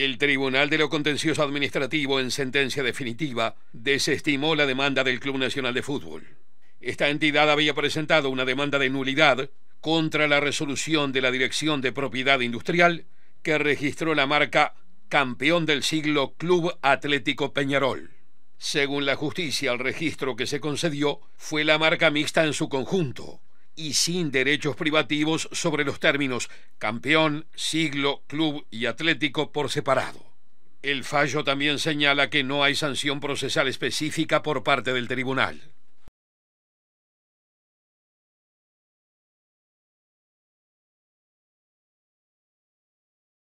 El Tribunal de lo Contencioso Administrativo, en sentencia definitiva, desestimó la demanda del Club Nacional de Fútbol. Esta entidad había presentado una demanda de nulidad contra la resolución de la Dirección de Propiedad Industrial que registró la marca Campeón del Siglo Club Atlético Peñarol. Según la justicia, el registro que se concedió fue la marca mixta en su conjunto, y sin derechos privativos sobre los términos campeón, siglo, club y atlético por separado. El fallo también señala que no hay sanción procesal específica por parte del tribunal.